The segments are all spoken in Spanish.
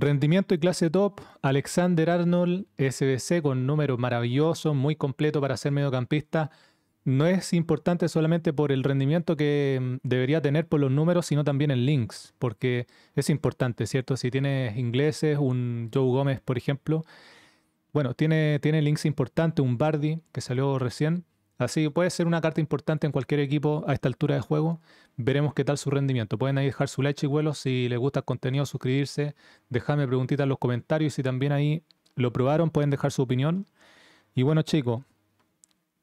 Rendimiento y clase top, Alexander Arnold, SBC con números maravilloso, muy completo para ser mediocampista. No es importante solamente por el rendimiento que mm, debería tener por los números, sino también en links, porque es importante, ¿cierto? Si tienes ingleses, un Joe Gómez, por ejemplo. Bueno, tiene, tiene links importantes, un Bardi que salió recién, Así que puede ser una carta importante en cualquier equipo a esta altura de juego. Veremos qué tal su rendimiento. Pueden ahí dejar su like, vuelos si les gusta el contenido, suscribirse, Dejadme preguntitas en los comentarios. Si también ahí lo probaron, pueden dejar su opinión. Y bueno, chicos,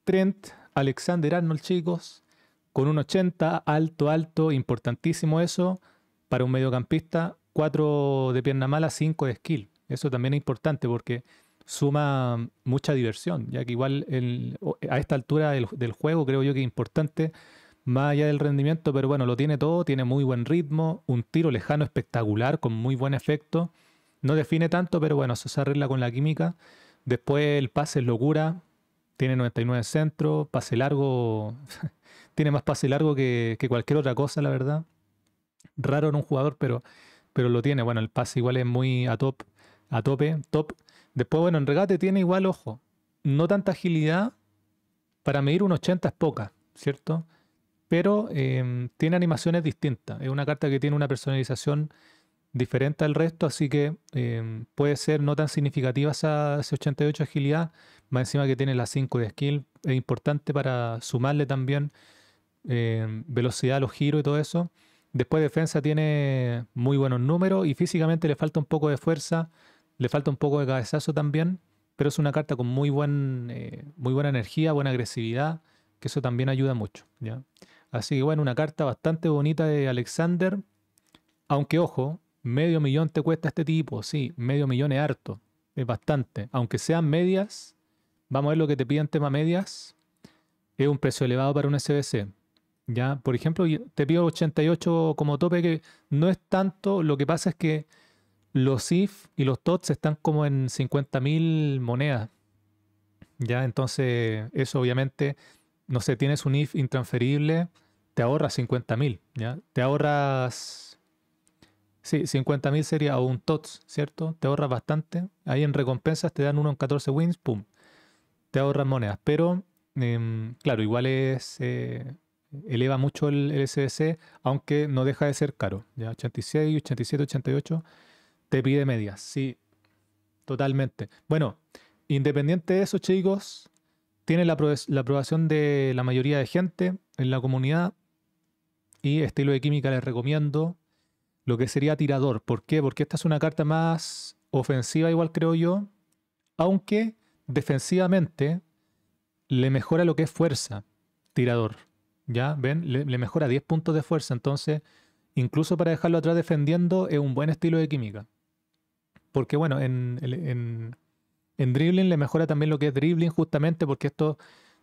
Trent, Alexander Arnold, chicos, con un 80, alto, alto, importantísimo eso para un mediocampista. 4 de pierna mala, 5 de skill. Eso también es importante porque suma mucha diversión, ya que igual a esta altura del, juego creo yo que es importante, más allá del rendimiento, pero bueno, lo tiene todo, tiene muy buen ritmo, un tiro lejano espectacular, con muy buen efecto, no define tanto, pero bueno, eso se arregla con la química, después el pase es locura, tiene 99 centros, pase largo, tiene más pase largo que, cualquier otra cosa, la verdad, raro en un jugador, pero, pero lo tiene, bueno, el pase igual es muy a top, a tope, top, Después, bueno, en regate tiene igual, ojo, no tanta agilidad. Para medir un 80 es poca, ¿cierto? Pero em, tiene animaciones distintas. Es una carta que tiene una personalización diferente al resto, así que em, puede ser no tan significativa esa, 88 agilidad, más encima que tiene la 5 de skill, es importante para sumarle también em, velocidad a los giros y todo eso. Después defensa tiene muy buenos números y físicamente le falta un poco de fuerza, le falta un poco de cabezazo también, pero es una carta con muy, eh, muy buena energía, buena agresividad, que eso también ayuda mucho. ¿ya? Así que bueno, una carta bastante bonita de Alexander. Aunque ojo, medio millón te cuesta este tipo, sí, medio millón es harto, es bastante. Aunque sean medias, vamos a ver lo que te piden tema medias, es un precio elevado para un SBC. ¿ya? Por ejemplo, te pido 88 como tope, que no es tanto, lo que pasa es que los if y los TOTS están como en 50.000 monedas. Ya, entonces eso obviamente, no sé, tienes un IF intransferible, te ahorras 50.000, ¿ya? Te ahorras... Sí, 50.000 sería un TOTS, ¿cierto? Te ahorras bastante. Ahí en recompensas te dan uno en 14 wins, ¡pum! Te ahorras monedas. Pero, em, claro, igual es... Eh, eleva mucho el, el SBC, aunque no deja de ser caro. ¿ya? 86, 87, 88 te pide medias, sí. Totalmente. Bueno, independiente de eso, chicos, tiene la, aprobación de la mayoría de gente en la comunidad. Y estilo de química les recomiendo lo que sería tirador. ¿Por qué? Porque esta es una carta más ofensiva, igual creo yo. Aunque defensivamente le mejora lo que es fuerza, tirador. ¿Ya? ¿Ven? le mejora 10 puntos de fuerza. Entonces, incluso para dejarlo atrás defendiendo, es un buen estilo de química. Porque bueno, en, en, dribbling le mejora también lo que es dribbling justamente porque esto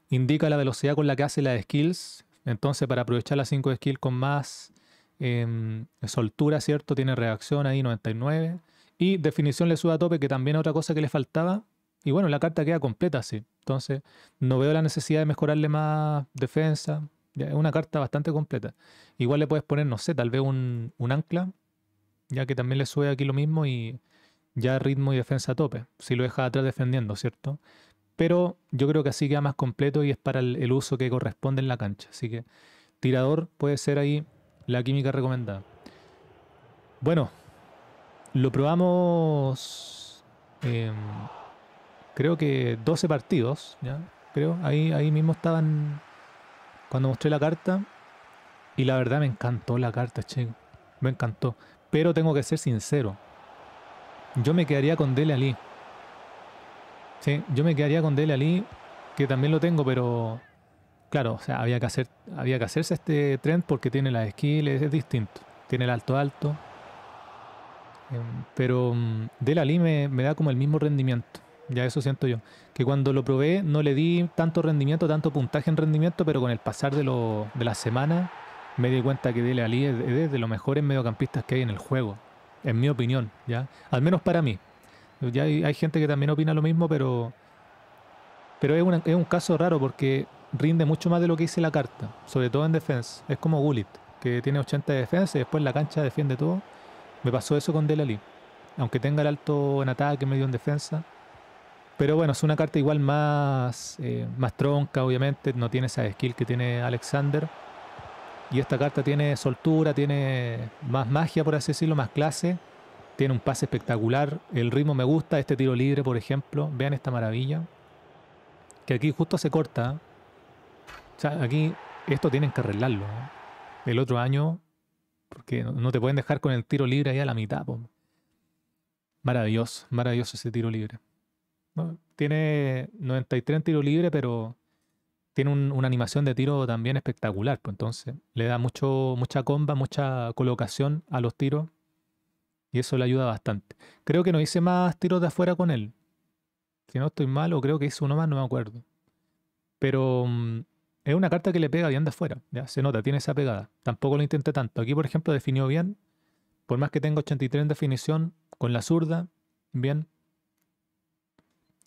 indica la velocidad con la que hace las skills. Entonces para aprovechar las 5 skills con más em, soltura, ¿cierto? Tiene reacción ahí 99. Y definición le sube a tope, que también es otra cosa que le faltaba. Y bueno, la carta queda completa así. Entonces no veo la necesidad de mejorarle más defensa. es una carta bastante completa. Igual le puedes poner, no sé, tal vez un, un ancla, ya que también le sube aquí lo mismo y ya ritmo y defensa a tope, si lo deja atrás defendiendo, ¿cierto? Pero yo creo que así queda más completo y es para el, uso que corresponde en la cancha. Así que tirador puede ser ahí la química recomendada. Bueno, lo probamos em, creo que 12 partidos, ¿ya? Creo, ahí, ahí mismo estaban cuando mostré la carta. Y la verdad me encantó la carta, chico. Me encantó. Pero tengo que ser sincero. Yo me quedaría con Dele Ali. Sí, yo me quedaría con Dele Ali, que también lo tengo, pero claro, o sea, había que, hacer, había que hacerse este trend porque tiene las skills, es distinto. Tiene el alto alto. Em, pero mm, Dele Ali me, da como el mismo rendimiento. Ya eso siento yo. Que cuando lo probé no le di tanto rendimiento, tanto puntaje en rendimiento, pero con el pasar de, lo, de la semana me di cuenta que Dele Ali es de los mejores mediocampistas que hay en el juego en mi opinión, ¿ya? Al menos para mí. Ya hay, gente que también opina lo mismo, pero, pero es, es, un caso raro porque rinde mucho más de lo que dice la carta, sobre todo en defensa. Es como Gullit, que tiene 80 de defensa y después en la cancha defiende todo. Me pasó eso con Delali. Aunque tenga el alto en ataque, medio en defensa. Pero bueno, es una carta igual más, eh, más tronca, obviamente. No tiene esa skill que tiene Alexander y esta carta tiene soltura, tiene más magia, por así decirlo, más clase. Tiene un pase espectacular. El ritmo me gusta. Este tiro libre, por ejemplo. Vean esta maravilla. Que aquí justo se corta. ¿eh? O sea, aquí esto tienen que arreglarlo. ¿eh? El otro año, porque no te pueden dejar con el tiro libre ahí a la mitad. Maravilloso, maravilloso ese tiro libre. tiene 93 en tiro libre, pero tiene una animación de tiro también espectacular, pues entonces le da mucho, mucha comba, mucha colocación a los tiros y eso le ayuda bastante. Creo que no hice más tiros de afuera con él. Si no estoy mal, o creo que hice uno más, no me acuerdo. Pero mm, es una carta que le pega bien de afuera, ya se nota, tiene esa pegada. Tampoco lo intenté tanto. Aquí, por ejemplo, definió bien, por más que tenga 83 en definición, con la zurda, bien.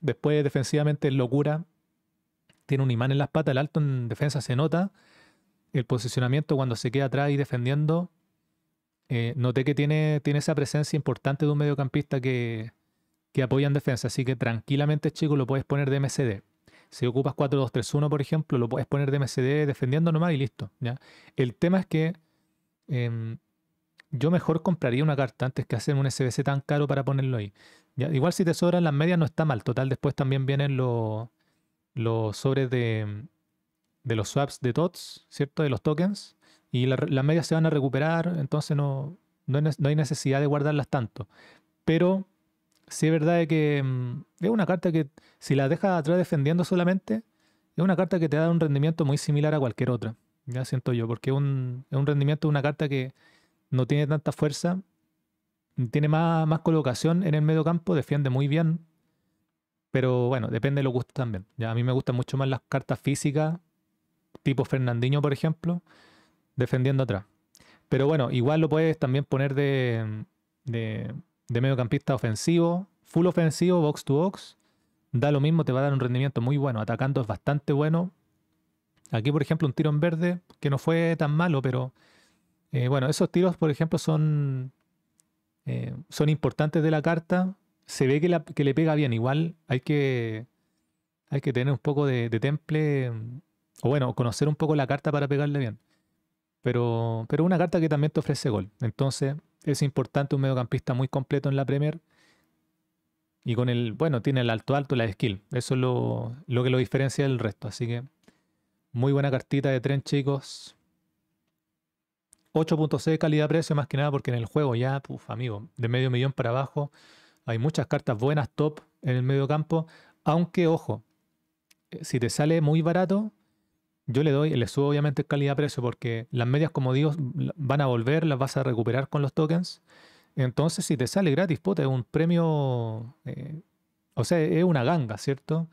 Después defensivamente locura, tiene un imán en las patas, el alto en defensa se nota. El posicionamiento cuando se queda atrás y defendiendo. Eh, noté que tiene, tiene esa presencia importante de un mediocampista que, que apoya en defensa. Así que tranquilamente, chico, lo puedes poner de MCD. Si ocupas 4-2-3-1, por ejemplo, lo puedes poner de MCD defendiendo nomás y listo. ¿ya? El tema es que em, yo mejor compraría una carta antes que hacer un SBC tan caro para ponerlo ahí. Igual si te sobran las medias no está mal. Total, después también vienen los los sobres de, los swaps de TOTS, ¿cierto? De los tokens. Y las medias se van a recuperar, entonces no, no, hay necesidad de guardarlas tanto. Pero sí es verdad que mm, es una carta que si la dejas atrás defendiendo solamente, es una carta que te da un rendimiento muy similar a cualquier otra. Ya siento yo, porque es un, es un rendimiento de una carta que no tiene tanta fuerza, tiene más colocación en el medio campo, defiende muy bien, pero bueno, depende de que gustos también. Ya, a mí me gustan mucho más las cartas físicas, tipo Fernandinho, por ejemplo, defendiendo atrás. Pero bueno, igual lo puedes también poner de, mediocampista ofensivo, full ofensivo, box to box. Da lo mismo, te va a dar un rendimiento muy bueno. Atacando es bastante bueno. Aquí, por ejemplo, un tiro en verde, que no fue tan malo, pero eh, bueno, esos tiros, por ejemplo, son, eh, son importantes de la carta se ve que, le pega bien. Igual hay que, hay que tener un poco de, temple, mm, o bueno, conocer un poco la carta para pegarle bien. Pero, pero una carta que también te ofrece gol. Entonces es importante un mediocampista muy completo en la Premier. Y con el, bueno, tiene el alto alto, la skill. Eso es lo, que lo diferencia del resto. Así que muy buena cartita de tren, chicos. 8.6 calidad-precio más que nada porque en el juego ya, puf, amigo, de medio millón para abajo hay muchas cartas buenas, top en el medio campo. Aunque, ojo, eh, si te sale muy barato, yo le doy, le subo obviamente calidad-precio porque las medias, como digo, van a volver, las vas a recuperar con los tokens. Entonces, si te sale gratis, es un premio. Eh, o sea, es una ganga, ¿cierto?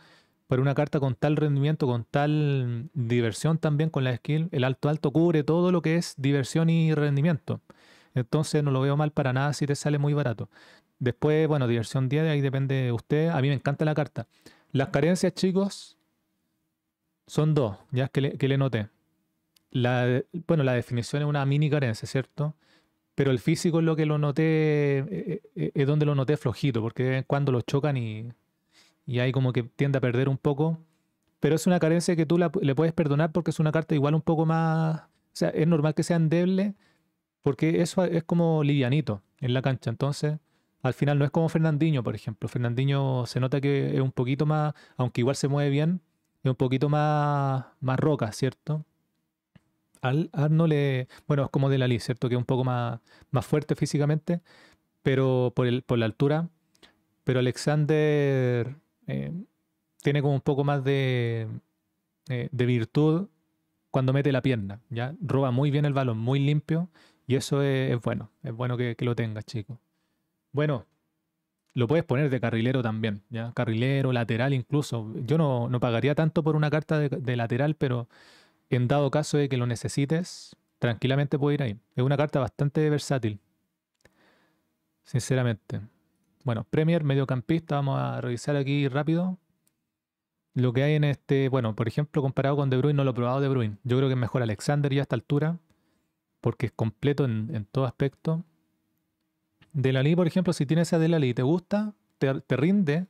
Para una carta con tal rendimiento, con tal diversión también con la skill, el alto alto cubre todo lo que es diversión y rendimiento. Entonces no lo veo mal para nada si te sale muy barato. Después, bueno, diversión 10, ahí depende de usted. A mí me encanta la carta. Las carencias, chicos, son dos, ya que le, que le noté. La, bueno, la definición es una mini carencia, ¿cierto? Pero el físico es lo que lo noté, eh, eh, eh, es donde lo noté flojito, porque cuando lo chocan y, y ahí como que tiende a perder un poco. Pero es una carencia que tú le puedes perdonar porque es una carta igual un poco más... O sea, es normal que sea endeble, porque eso es como livianito en la cancha. Entonces, al final no es como Fernandinho, por ejemplo. Fernandinho se nota que es un poquito más, aunque igual se mueve bien, es un poquito más, más roca, ¿cierto? Al, no le. Bueno, es como de la Liz, ¿cierto? Que es un poco más, más fuerte físicamente, pero por, la altura. Pero Alexander eh, tiene como un poco más de, eh, de virtud cuando mete la pierna, ¿ya? Roba muy bien el balón, muy limpio y eso es, bueno, es bueno que, lo tengas, chico. Bueno, lo puedes poner de carrilero también, ¿ya? Carrilero, lateral incluso. Yo no, no pagaría tanto por una carta de, lateral, pero en dado caso de que lo necesites, tranquilamente puede ir ahí. Es una carta bastante versátil, sinceramente. Bueno, Premier, mediocampista, vamos a revisar aquí rápido. Lo que hay en este, bueno, por ejemplo, comparado con De Bruyne, no lo he probado De Bruyne. Yo creo que es mejor Alexander ya a esta altura porque es completo en, todo aspecto. De la Li, por ejemplo, si tienes a la y te gusta, te, rinde,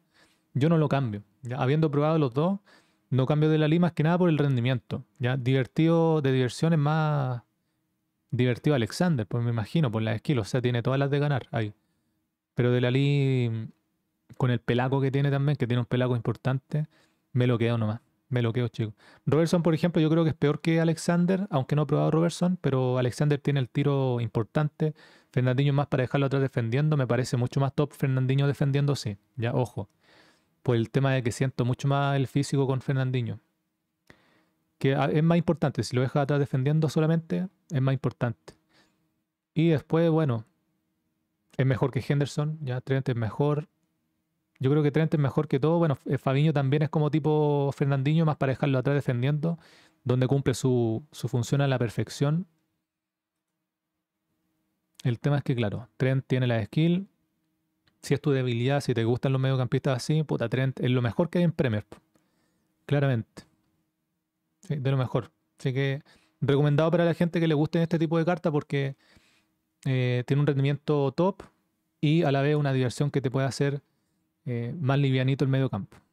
yo no lo cambio. ¿ya? Habiendo probado los dos, no cambio De la Li más que nada por el rendimiento. ¿ya? Divertido, de diversión es más divertido Alexander, pues me imagino, por las skills, o sea, tiene todas las de ganar ahí. Pero de Li, mm, con el pelaco que tiene también, que tiene un pelaco importante, me lo quedo nomás me lo Robertson, por ejemplo, yo creo que es peor que Alexander, aunque no he probado Robertson, pero Alexander tiene el tiro importante. Fernandinho más para dejarlo atrás defendiendo, me parece mucho más top Fernandinho defendiendo, sí, ya, ojo. Por el tema de que siento mucho más el físico con Fernandinho. Que ah, es más importante, si lo deja atrás defendiendo solamente, es más importante. Y después, bueno, es mejor que Henderson, ya, Trent es mejor, yo creo que Trent es mejor que todo. Bueno, eh, Fabiño también es como tipo Fernandinho, más para dejarlo atrás defendiendo, donde cumple su, función a la perfección. El tema es que, claro, Trent tiene la skill. Si es tu debilidad, si te gustan los mediocampistas así, puta, Trent es lo mejor que hay en Premier. Claramente. de lo mejor. Así que recomendado para la gente que le guste este tipo de carta porque eh, tiene un rendimiento top y a la vez una diversión que te puede hacer eh, más livianito el medio campo.